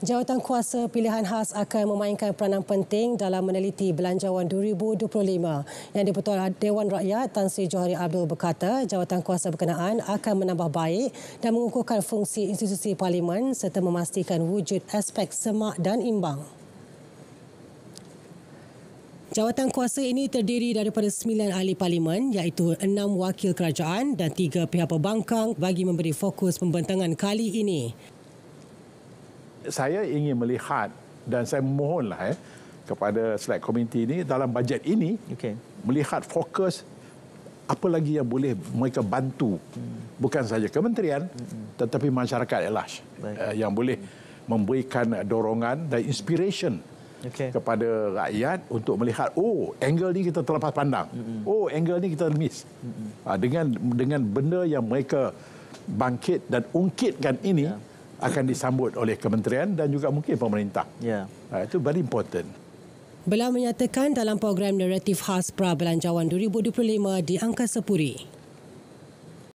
Jawatan kuasa pilihan khas akan memainkan peranan penting dalam meneliti Belanjawan 2025. Yang dipertua Dewan Rakyat Tan Sri Johari Abdul berkata, jawatan kuasa berkenaan akan menambah baik dan mengukuhkan fungsi institusi parlimen serta memastikan wujud aspek semak dan imbang. Jawatan kuasa ini terdiri daripada 9 ahli parlimen iaitu 6 wakil kerajaan dan 3 pihak pembangkang bagi memberi fokus pembentangan kali ini saya ingin melihat dan saya mohonlah eh, kepada select committee ini dalam bajet ini okay. melihat fokus apa lagi yang boleh mereka bantu hmm. bukan saja kementerian hmm. tetapi masyarakat at large eh, yang boleh memberikan dorongan dan inspiration okay. kepada rakyat untuk melihat oh angle ini kita terlepas pandang hmm. oh angle ini kita miss hmm. dengan dengan benda yang mereka bangkit dan ungkitkan ini yeah akan disambut oleh kementerian dan juga mungkin pemerintah. Ya. Ha, itu very important. Beliau menyatakan dalam program naratif khas Prabelanjawan 2025 di Angkasa Puri.